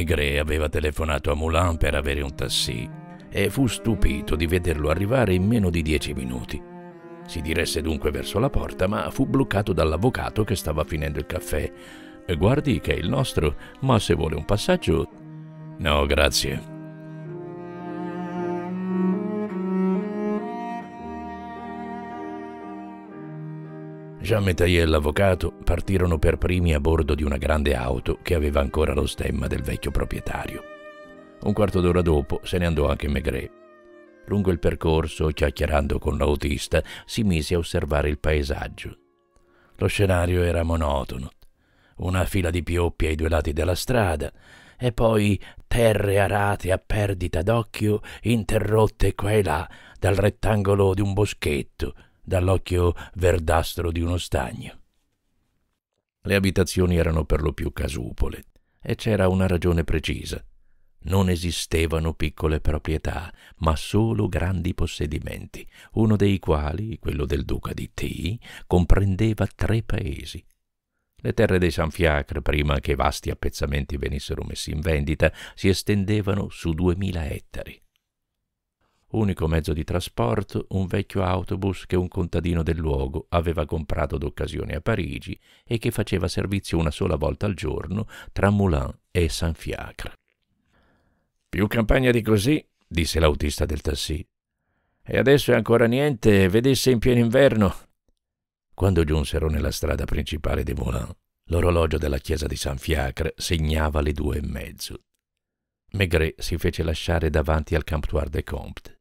Maigret aveva telefonato a Moulin per avere un tassì e fu stupito di vederlo arrivare in meno di dieci minuti. Si diresse dunque verso la porta, ma fu bloccato dall'avvocato che stava finendo il caffè. Guardi che è il nostro, ma se vuole un passaggio... No, grazie, Giammetaier e l'avvocato partirono per primi a bordo di una grande auto che aveva ancora lo stemma del vecchio proprietario. Un quarto d'ora dopo se ne andò anche Maigret. Lungo il percorso, chiacchierando con l'autista, si mise a osservare il paesaggio. Lo scenario era monotono. Una fila di pioppi ai due lati della strada, e poi terre arate a perdita d'occhio, interrotte qua e là dal rettangolo di un boschetto, dall'occhio verdastro di uno stagno. Le abitazioni erano per lo più casupole e c'era una ragione precisa. Non esistevano piccole proprietà, ma solo grandi possedimenti, uno dei quali, quello del duca di T, comprendeva tre paesi. Le terre dei San Fiacre, prima che vasti appezzamenti venissero messi in vendita, si estendevano su duemila ettari unico mezzo di trasporto un vecchio autobus che un contadino del luogo aveva comprato d'occasione a Parigi e che faceva servizio una sola volta al giorno tra Moulins e San Fiacre. Più campagna di così, disse l'autista del tassì. E adesso è ancora niente, vedesse in pieno inverno. Quando giunsero nella strada principale di Moulins, l'orologio della chiesa di San Fiacre segnava le due e mezzo. Maigret si fece lasciare davanti al Camptoir de Comptes.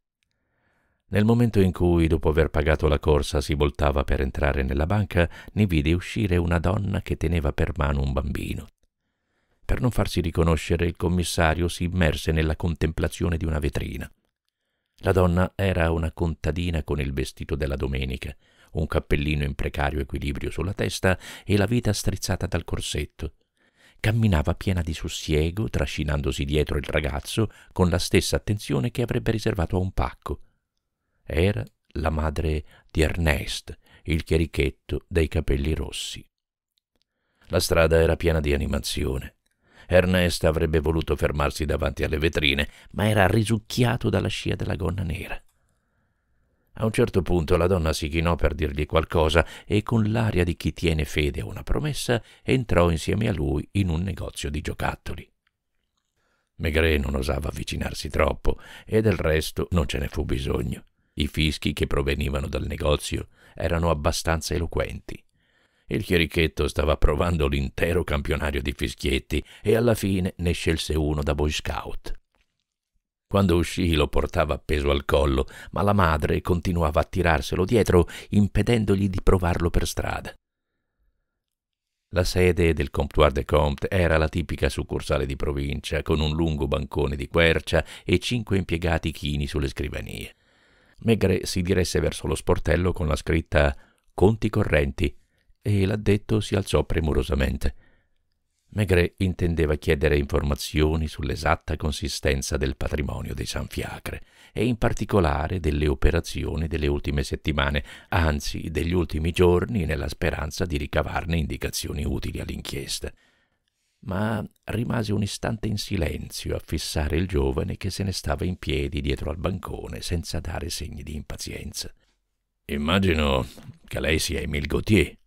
Nel momento in cui, dopo aver pagato la corsa, si voltava per entrare nella banca, ne vide uscire una donna che teneva per mano un bambino. Per non farsi riconoscere, il commissario si immerse nella contemplazione di una vetrina. La donna era una contadina con il vestito della domenica, un cappellino in precario equilibrio sulla testa e la vita strizzata dal corsetto. Camminava piena di sussiego, trascinandosi dietro il ragazzo con la stessa attenzione che avrebbe riservato a un pacco. Era la madre di Ernest, il chierichetto dai capelli rossi. La strada era piena di animazione. Ernest avrebbe voluto fermarsi davanti alle vetrine, ma era risucchiato dalla scia della gonna nera. A un certo punto la donna si chinò per dirgli qualcosa e con l'aria di chi tiene fede a una promessa entrò insieme a lui in un negozio di giocattoli. Maigret non osava avvicinarsi troppo e del resto non ce ne fu bisogno. I fischi che provenivano dal negozio erano abbastanza eloquenti. Il chierichetto stava provando l'intero campionario di fischietti e alla fine ne scelse uno da Boy Scout. Quando uscì lo portava appeso al collo, ma la madre continuava a tirarselo dietro, impedendogli di provarlo per strada. La sede del Comptoir de Comte era la tipica succursale di provincia, con un lungo bancone di quercia e cinque impiegati chini sulle scrivanie. Maigret si diresse verso lo sportello con la scritta Conti correnti e l'addetto si alzò premurosamente. Maigret intendeva chiedere informazioni sull'esatta consistenza del patrimonio dei Fiacre e in particolare delle operazioni delle ultime settimane, anzi degli ultimi giorni, nella speranza di ricavarne indicazioni utili all'inchiesta ma rimase un istante in silenzio a fissare il giovane che se ne stava in piedi dietro al bancone senza dare segni di impazienza. Immagino che lei sia Emil Gautier.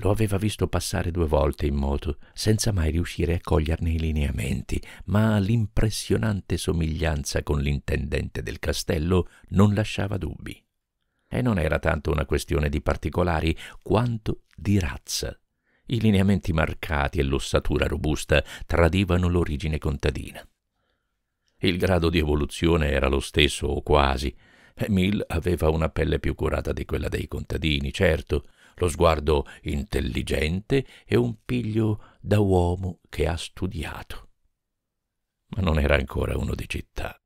Lo aveva visto passare due volte in moto, senza mai riuscire a coglierne i lineamenti, ma l'impressionante somiglianza con l'intendente del castello non lasciava dubbi. E non era tanto una questione di particolari quanto di razza i lineamenti marcati e l'ossatura robusta tradivano l'origine contadina. Il grado di evoluzione era lo stesso o quasi. Emil aveva una pelle più curata di quella dei contadini, certo, lo sguardo intelligente e un piglio da uomo che ha studiato. Ma non era ancora uno di città.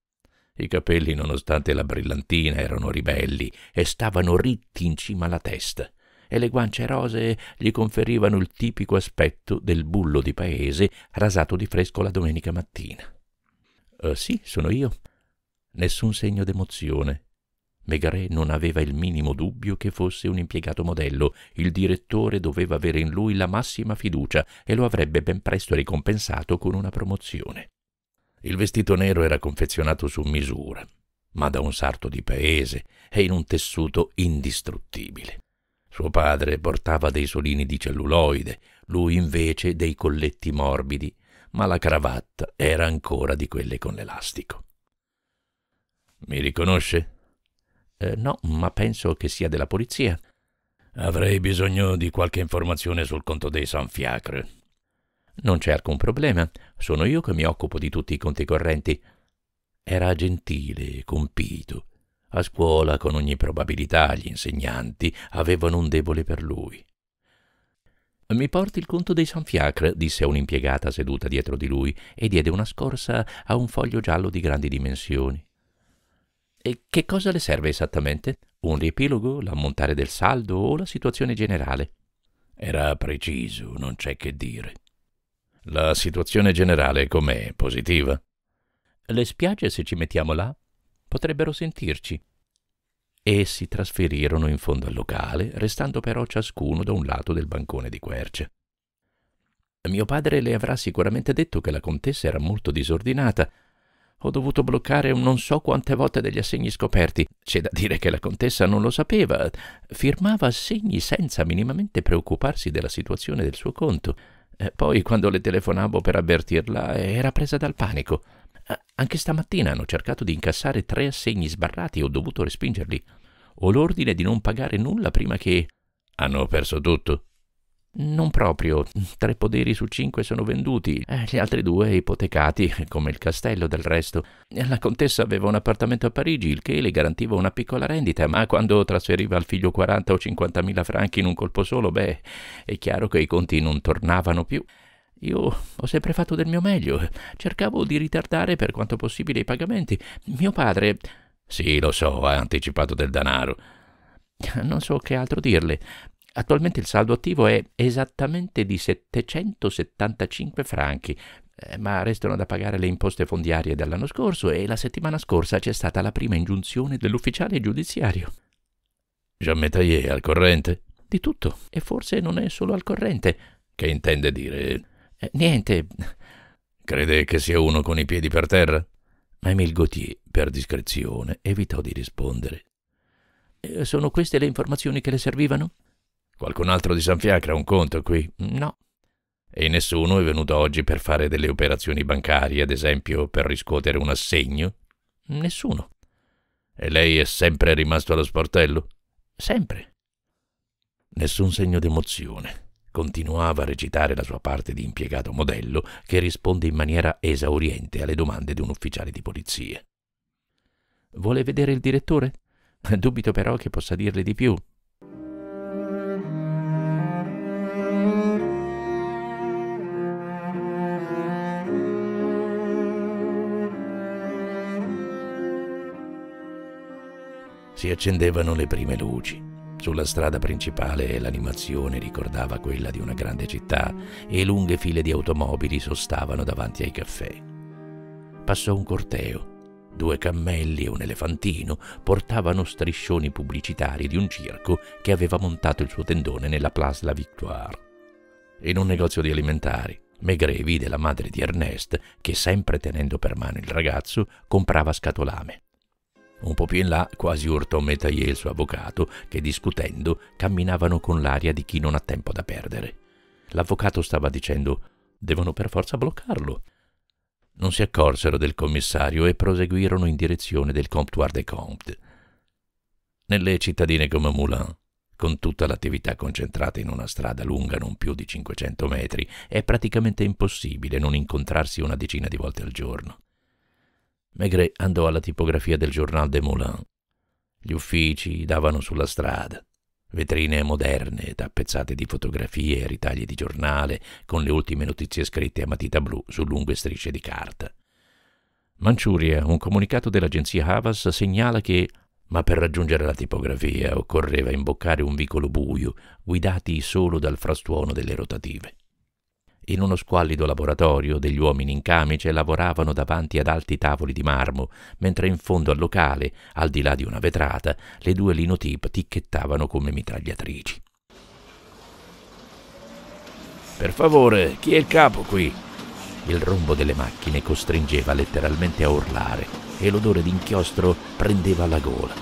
I capelli, nonostante la brillantina, erano ribelli e stavano ritti in cima alla testa e le guance rosee gli conferivano il tipico aspetto del bullo di paese rasato di fresco la domenica mattina. Eh, sì, sono io. Nessun segno d'emozione. Megaret non aveva il minimo dubbio che fosse un impiegato modello. Il direttore doveva avere in lui la massima fiducia e lo avrebbe ben presto ricompensato con una promozione. Il vestito nero era confezionato su misura, ma da un sarto di paese e in un tessuto indistruttibile. Suo padre portava dei solini di celluloide, lui invece dei colletti morbidi, ma la cravatta era ancora di quelle con l'elastico. Mi riconosce? Eh, no, ma penso che sia della polizia. Avrei bisogno di qualche informazione sul conto dei San Fiacre. Non c'è alcun problema, sono io che mi occupo di tutti i conti correnti. Era gentile, e compito, a scuola, con ogni probabilità, gli insegnanti avevano un debole per lui. Mi porti il conto dei San Fiacre, disse a un'impiegata seduta dietro di lui e diede una scorsa a un foglio giallo di grandi dimensioni. E che cosa le serve esattamente? Un riepilogo, l'ammontare del saldo o la situazione generale? Era preciso, non c'è che dire. La situazione generale com'è? Positiva? Le spiace se ci mettiamo là? potrebbero sentirci. E si trasferirono in fondo al locale, restando però ciascuno da un lato del bancone di querce. Mio padre le avrà sicuramente detto che la contessa era molto disordinata. Ho dovuto bloccare non so quante volte degli assegni scoperti. C'è da dire che la contessa non lo sapeva. Firmava assegni senza minimamente preoccuparsi della situazione del suo conto. E eh, poi, quando le telefonavo per avvertirla, era presa dal panico. Anche stamattina hanno cercato di incassare tre assegni sbarrati e ho dovuto respingerli. Ho l'ordine di non pagare nulla prima che... Hanno perso tutto? Non proprio. Tre poderi su cinque sono venduti, eh, gli altri due ipotecati, come il castello del resto. La contessa aveva un appartamento a Parigi, il che le garantiva una piccola rendita, ma quando trasferiva al figlio 40 o 50 mila franchi in un colpo solo, beh, è chiaro che i conti non tornavano più. Io ho sempre fatto del mio meglio. Cercavo di ritardare per quanto possibile i pagamenti. Mio padre. Sì, lo so, ha anticipato del denaro. Non so che altro dirle. Attualmente il saldo attivo è esattamente di 775 franchi, eh, ma restano da pagare le imposte fondiarie dell'anno scorso e la settimana scorsa c'è stata la prima ingiunzione dell'ufficiale giudiziario. Jean Metayer è al corrente? Di tutto, e forse non è solo al corrente. Che intende dire? Eh, niente. Crede che sia uno con i piedi per terra? Ma Emil Gautier, per discrezione, evitò di rispondere. Eh, sono queste le informazioni che le servivano? Qualcun altro di San Fiacra ha un conto qui? No. E nessuno è venuto oggi per fare delle operazioni bancarie, ad esempio per riscuotere un assegno? Nessuno. E lei è sempre rimasto allo sportello? Sempre. Nessun segno d'emozione. Continuava a recitare la sua parte di impiegato modello che risponde in maniera esauriente alle domande di un ufficiale di polizia. Vuole vedere il direttore? Dubito però che possa dirle di più, si accendevano le prime luci. Sulla strada principale l'animazione ricordava quella di una grande città e lunghe file di automobili sostavano davanti ai caffè. Passò un corteo. Due cammelli e un elefantino portavano striscioni pubblicitari di un circo che aveva montato il suo tendone nella Place La Victoire. In un negozio di alimentari, Maigret vide la madre di Ernest che, sempre tenendo per mano il ragazzo, comprava scatolame. Un po' più in là quasi urtò Metayer il suo avvocato, che discutendo camminavano con l'aria di chi non ha tempo da perdere. L'avvocato stava dicendo «Devono per forza bloccarlo». Non si accorsero del commissario e proseguirono in direzione del Comptoir des Comptes. Nelle cittadine come Moulin, con tutta l'attività concentrata in una strada lunga non più di 500 metri, è praticamente impossibile non incontrarsi una decina di volte al giorno. Maigret andò alla tipografia del Journal des Moulins. Gli uffici davano sulla strada. Vetrine moderne, tappezzate di fotografie e ritagli di giornale, con le ultime notizie scritte a matita blu su lunghe strisce di carta. Manciuria, un comunicato dell'agenzia Havas segnala che ma per raggiungere la tipografia occorreva imboccare un vicolo buio, guidati solo dal frastuono delle rotative. In uno squallido laboratorio degli uomini in camice lavoravano davanti ad alti tavoli di marmo, mentre in fondo al locale, al di là di una vetrata, le due linotip ticchettavano come mitragliatrici. Per favore, chi è il capo qui? Il rombo delle macchine costringeva letteralmente a urlare e l'odore d'inchiostro prendeva la gola.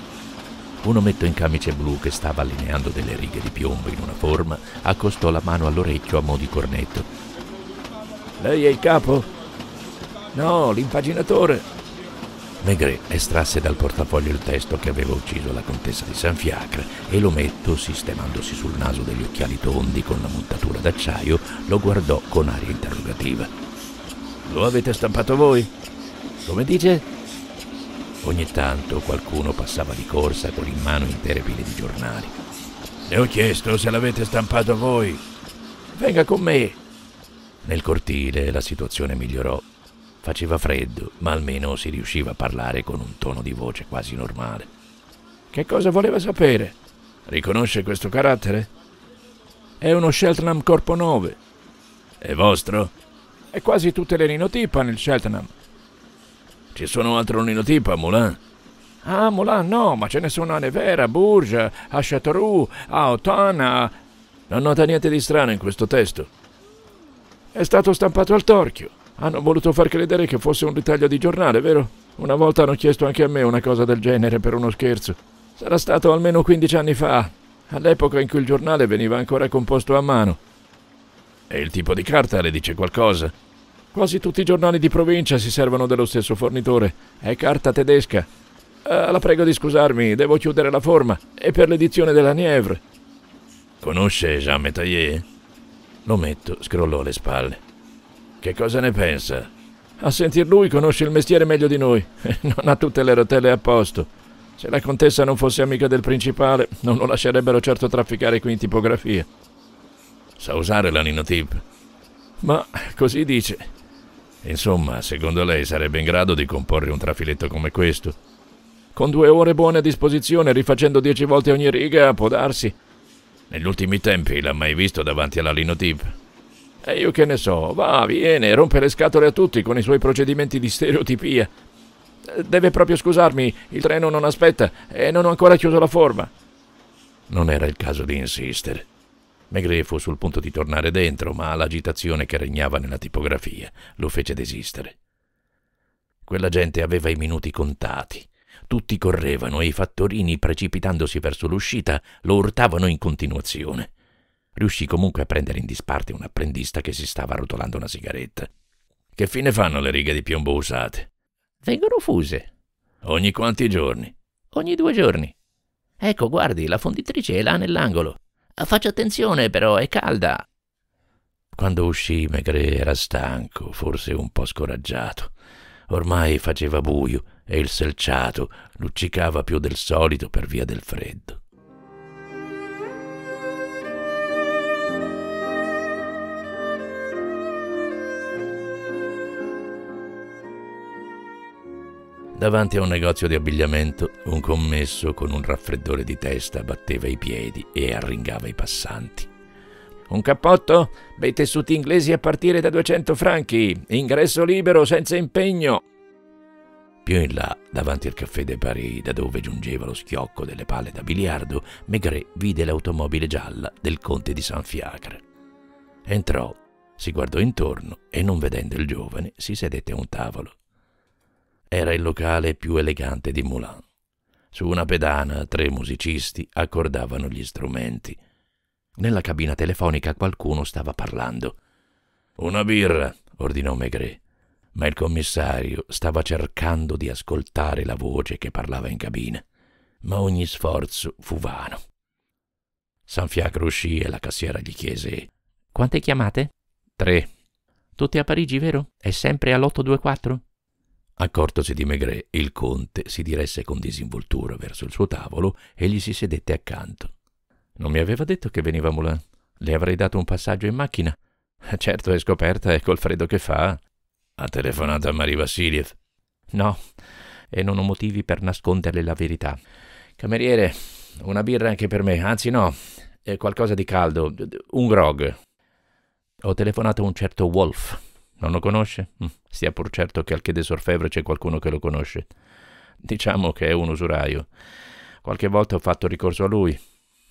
Un ometto in camice blu che stava allineando delle righe di piombo in una forma accostò la mano all'orecchio a mo' di cornetto lei è il capo? No, l'impaginatore. Maigret estrasse dal portafoglio il testo che aveva ucciso la contessa di San Fiacre e l'ometto, sistemandosi sul naso degli occhiali tondi con la montatura d'acciaio, lo guardò con aria interrogativa. Lo avete stampato voi? Come dice? Ogni tanto qualcuno passava di corsa con in mano intere pile di giornali. Le ho chiesto se l'avete stampato voi. Venga con me, nel cortile la situazione migliorò. Faceva freddo, ma almeno si riusciva a parlare con un tono di voce quasi normale. Che cosa voleva sapere? Riconosce questo carattere? È uno Sheltnam Corpo 9. È vostro? È quasi tutte le Ninotipa nel Sheltnam. Ci sono altre Ninotipa a Moulin? Ah, Moulin no, ma ce ne sono a Nevera, a Bourges, a Châteauroux, a Otana. Non nota niente di strano in questo testo. È stato stampato al torchio. Hanno voluto far credere che fosse un ritaglio di giornale, vero? Una volta hanno chiesto anche a me una cosa del genere per uno scherzo. Sarà stato almeno 15 anni fa, all'epoca in cui il giornale veniva ancora composto a mano. E il tipo di carta le dice qualcosa? Quasi tutti i giornali di provincia si servono dello stesso fornitore. È carta tedesca. Eh, la prego di scusarmi, devo chiudere la forma. È per l'edizione della Nièvre. Conosce Jean Metayer? L'ometto scrollò le spalle. Che cosa ne pensa? A sentir lui conosce il mestiere meglio di noi. Non ha tutte le rotelle a posto. Se la contessa non fosse amica del principale, non lo lascerebbero certo trafficare qui in tipografia. Sa usare la Ninotip? Ma così dice. Insomma, secondo lei sarebbe in grado di comporre un trafiletto come questo? Con due ore buone a disposizione, rifacendo dieci volte ogni riga, può darsi. Negli ultimi tempi l'ha mai visto davanti alla Linotip? E io che ne so, va, viene, rompe le scatole a tutti con i suoi procedimenti di stereotipia. Deve proprio scusarmi, il treno non aspetta e non ho ancora chiuso la forma. Non era il caso di insistere. Maigret fu sul punto di tornare dentro, ma l'agitazione che regnava nella tipografia lo fece desistere. Quella gente aveva i minuti contati. Tutti correvano e i fattorini, precipitandosi verso l'uscita, lo urtavano in continuazione. Riuscì comunque a prendere in disparte un apprendista che si stava rotolando una sigaretta. Che fine fanno le righe di piombo usate? Vengono fuse. Ogni quanti giorni? Ogni due giorni. Ecco, guardi, la fonditrice è là nell'angolo. Faccia attenzione, però, è calda. Quando uscì, Maigret era stanco, forse un po' scoraggiato. Ormai faceva buio e il selciato luccicava più del solito per via del freddo. Davanti a un negozio di abbigliamento, un commesso con un raffreddore di testa batteva i piedi e arringava i passanti. Un cappotto? Bei tessuti inglesi a partire da 200 franchi, ingresso libero, senza impegno. Più in là, davanti al caffè de Paris, da dove giungeva lo schiocco delle palle da biliardo, Maigret vide l'automobile gialla del conte di San Fiacre. Entrò, si guardò intorno e, non vedendo il giovane, si sedette a un tavolo. Era il locale più elegante di Moulin. Su una pedana tre musicisti accordavano gli strumenti. Nella cabina telefonica qualcuno stava parlando. Una birra, ordinò Maigret. Ma il commissario stava cercando di ascoltare la voce che parlava in cabina, ma ogni sforzo fu vano. Sanfiacro uscì e la cassiera gli chiese: Quante chiamate? Tre. Tutte a Parigi, vero? È sempre all'824? Accortosi di Maigret, il conte si diresse con disinvoltura verso il suo tavolo e gli si sedette accanto. Non mi aveva detto che veniva Moulin. Le avrei dato un passaggio in macchina. Certo è scoperta e col freddo che fa. Ha telefonato a Marie Vassiliev. No, e non ho motivi per nasconderle la verità. Cameriere, una birra anche per me, anzi no, qualcosa di caldo, un grog. Ho telefonato a un certo Wolf. Non lo conosce? Mm, Stia pur certo che al Chede Sorfevre c'è qualcuno che lo conosce. Diciamo che è un usuraio. Qualche volta ho fatto ricorso a lui,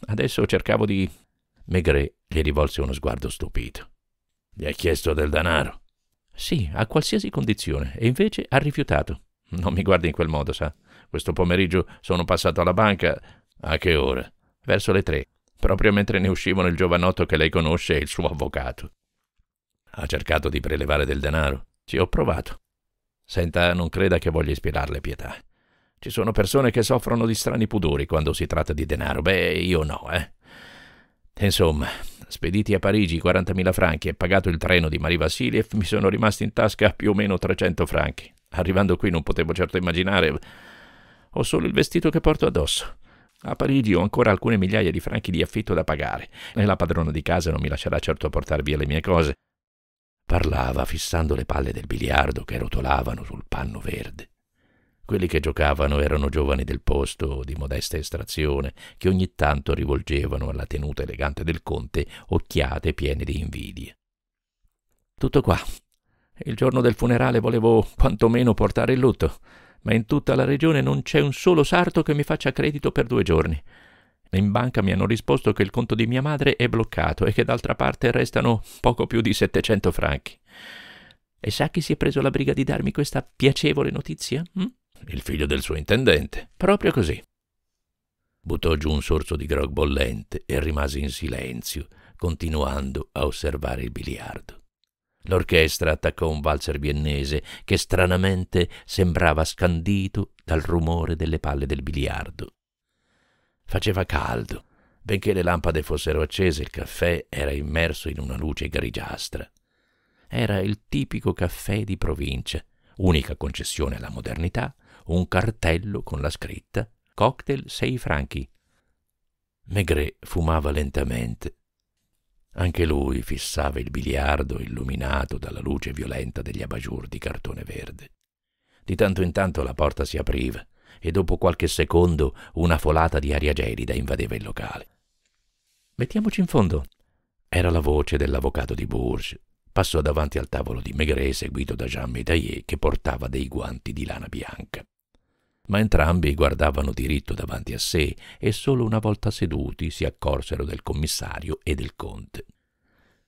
Adesso cercavo di... Maigret gli rivolse uno sguardo stupito. Gli hai chiesto del denaro? Sì, a qualsiasi condizione, e invece ha rifiutato. Non mi guardi in quel modo, sa. Questo pomeriggio sono passato alla banca. A che ora? Verso le tre, proprio mentre ne uscivano il giovanotto che lei conosce e il suo avvocato. Ha cercato di prelevare del denaro. Ci ho provato. Senta, non creda che voglia ispirarle pietà. Ci sono persone che soffrono di strani pudori quando si tratta di denaro. Beh, io no, eh. Insomma, spediti a Parigi 40.000 franchi e pagato il treno di Marie Vassiliev, mi sono rimasti in tasca più o meno 300 franchi. Arrivando qui non potevo certo immaginare. Ho solo il vestito che porto addosso. A Parigi ho ancora alcune migliaia di franchi di affitto da pagare e la padrona di casa non mi lascerà certo portare via le mie cose. Parlava fissando le palle del biliardo che rotolavano sul panno verde. Quelli che giocavano erano giovani del posto, di modesta estrazione, che ogni tanto rivolgevano alla tenuta elegante del conte occhiate piene di invidie. Tutto qua. Il giorno del funerale volevo quantomeno portare il lutto, ma in tutta la regione non c'è un solo sarto che mi faccia credito per due giorni. In banca mi hanno risposto che il conto di mia madre è bloccato e che d'altra parte restano poco più di 700 franchi. E sa chi si è preso la briga di darmi questa piacevole notizia? Hm? il figlio del suo intendente, proprio così. Buttò giù un sorso di grog bollente e rimase in silenzio, continuando a osservare il biliardo. L'orchestra attaccò un valzer viennese che stranamente sembrava scandito dal rumore delle palle del biliardo. Faceva caldo. Benché le lampade fossero accese, il caffè era immerso in una luce grigiastra. Era il tipico caffè di provincia, unica concessione alla modernità, un cartello con la scritta Cocktail 6 franchi. Maigret fumava lentamente. Anche lui fissava il biliardo illuminato dalla luce violenta degli abajur di cartone verde. Di tanto in tanto la porta si apriva e dopo qualche secondo una folata di aria gelida invadeva il locale. Mettiamoci in fondo. Era la voce dell'avvocato di Bourges. Passò davanti al tavolo di Maigret, seguito da Jean Médaillé, che portava dei guanti di lana bianca ma entrambi guardavano diritto davanti a sé e solo una volta seduti si accorsero del commissario e del conte.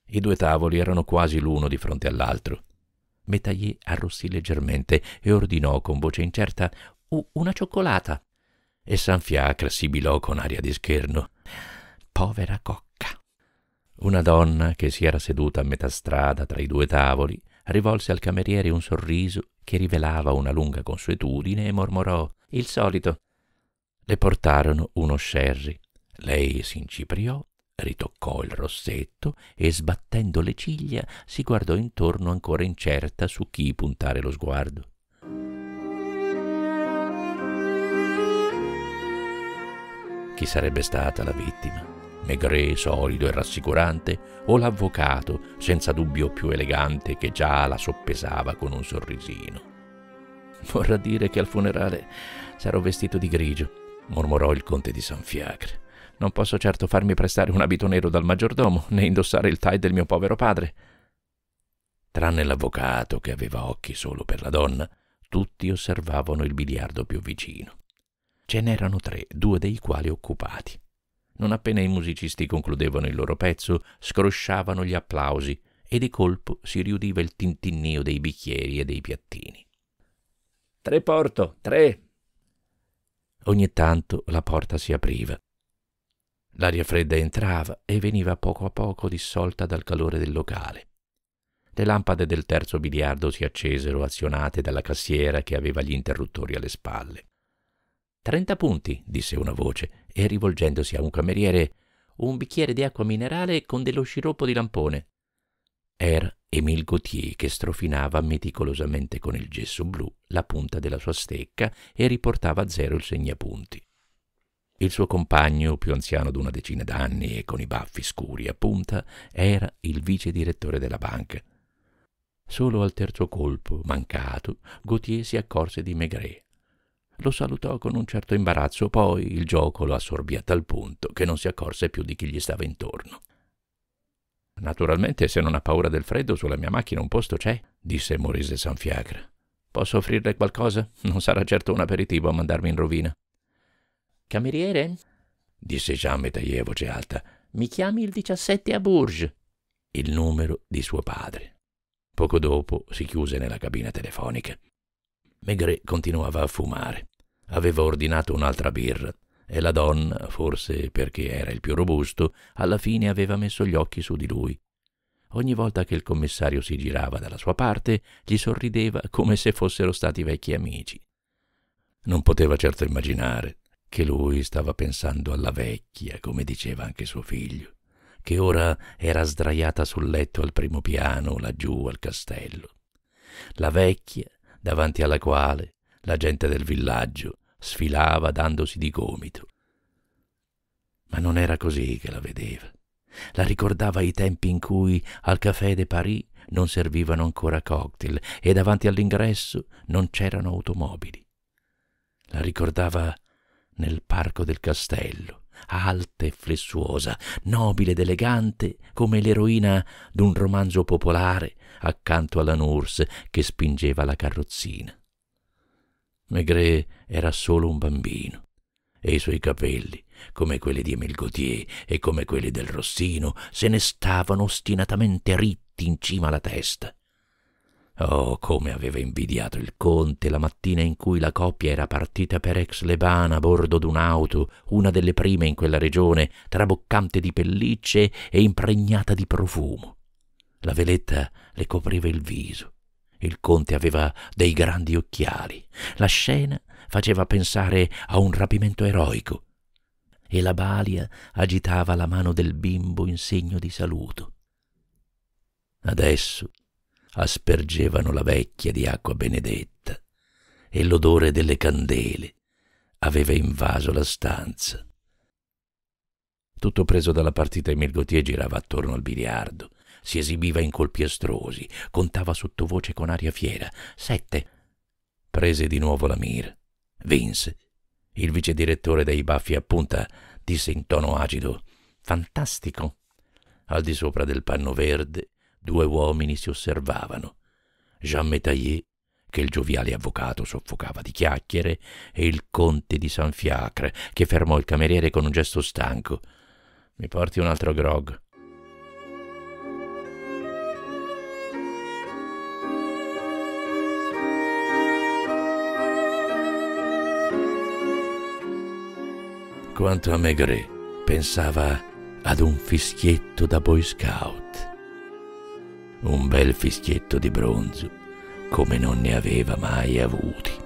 I due tavoli erano quasi l'uno di fronte all'altro. Metaillé arrossì leggermente e ordinò con voce incerta una cioccolata. E Sanfiacra sibilò con aria di scherno. Povera cocca. Una donna che si era seduta a metà strada tra i due tavoli rivolse al cameriere un sorriso che rivelava una lunga consuetudine e mormorò il solito. Le portarono uno sherry. Lei si incipriò, ritoccò il rossetto e, sbattendo le ciglia, si guardò intorno ancora incerta su chi puntare lo sguardo. Chi sarebbe stata la vittima? Maigret solido e rassicurante, o l'avvocato, senza dubbio più elegante, che già la soppesava con un sorrisino. Vorrà dire che al funerale sarò vestito di grigio, mormorò il conte di San Fiacre. Non posso certo farmi prestare un abito nero dal maggiordomo, né indossare il tie del mio povero padre. Tranne l'avvocato, che aveva occhi solo per la donna, tutti osservavano il biliardo più vicino. Ce n'erano tre, due dei quali occupati. Non appena i musicisti concludevano il loro pezzo, scrosciavano gli applausi e di colpo si riudiva il tintinnio dei bicchieri e dei piattini. Tre porto, tre! Ogni tanto la porta si apriva. L'aria fredda entrava e veniva poco a poco dissolta dal calore del locale. Le lampade del terzo biliardo si accesero azionate dalla cassiera che aveva gli interruttori alle spalle. 30 punti, disse una voce, e rivolgendosi a un cameriere, un bicchiere di acqua minerale con dello sciroppo di lampone. Era Emile Gautier che strofinava meticolosamente con il gesso blu la punta della sua stecca e riportava a zero il segnapunti. Il suo compagno, più anziano d'una decina d'anni e con i baffi scuri a punta, era il vice direttore della banca. Solo al terzo colpo, mancato, Gautier si accorse di Maigret, lo salutò con un certo imbarazzo, poi il gioco lo assorbì a tal punto che non si accorse più di chi gli stava intorno. Naturalmente, se non ha paura del freddo, sulla mia macchina un posto c'è, disse Maurice Sanfiacre. Posso offrirle qualcosa? Non sarà certo un aperitivo a mandarmi in rovina. Cameriere? disse Jean Metaillé a voce alta. Mi chiami il 17 a Bourges. Il numero di suo padre. Poco dopo si chiuse nella cabina telefonica. Maigret continuava a fumare. Aveva ordinato un'altra birra e la donna, forse perché era il più robusto, alla fine aveva messo gli occhi su di lui. Ogni volta che il commissario si girava dalla sua parte, gli sorrideva come se fossero stati vecchi amici. Non poteva certo immaginare che lui stava pensando alla vecchia, come diceva anche suo figlio, che ora era sdraiata sul letto al primo piano laggiù al castello. La vecchia davanti alla quale la gente del villaggio sfilava dandosi di gomito. Ma non era così che la vedeva. La ricordava i tempi in cui al Café de Paris non servivano ancora cocktail e davanti all'ingresso non c'erano automobili. La ricordava nel parco del castello, alta e flessuosa, nobile ed elegante come l'eroina d'un romanzo popolare accanto alla Nurse che spingeva la carrozzina. Maigret era solo un bambino e i suoi capelli, come quelli di Emil Gautier e come quelli del Rossino, se ne stavano ostinatamente ritti in cima alla testa. Oh, come aveva invidiato il conte la mattina in cui la coppia era partita per Ex-Lebana a bordo d'un'auto, una delle prime in quella regione, traboccante di pellicce e impregnata di profumo. La veletta le copriva il viso. Il conte aveva dei grandi occhiali. La scena faceva pensare a un rapimento eroico. E la balia agitava la mano del bimbo in segno di saluto. Adesso aspergevano la vecchia di acqua benedetta e l'odore delle candele aveva invaso la stanza. Tutto preso dalla partita, Emil Gautier girava attorno al biliardo, si esibiva in colpi astrosi, contava sottovoce con aria fiera. Sette. Prese di nuovo la mira. Vinse. Il vice direttore dei baffi a punta disse in tono agido: Fantastico. Al di sopra del panno verde Due uomini si osservavano. Jean Métayer, che il gioviale avvocato soffocava di chiacchiere, e il conte di San Fiacre, che fermò il cameriere con un gesto stanco. Mi porti un altro grog. Quanto a Maigret, pensava ad un fischietto da boy scout un bel fischietto di bronzo come non ne aveva mai avuti.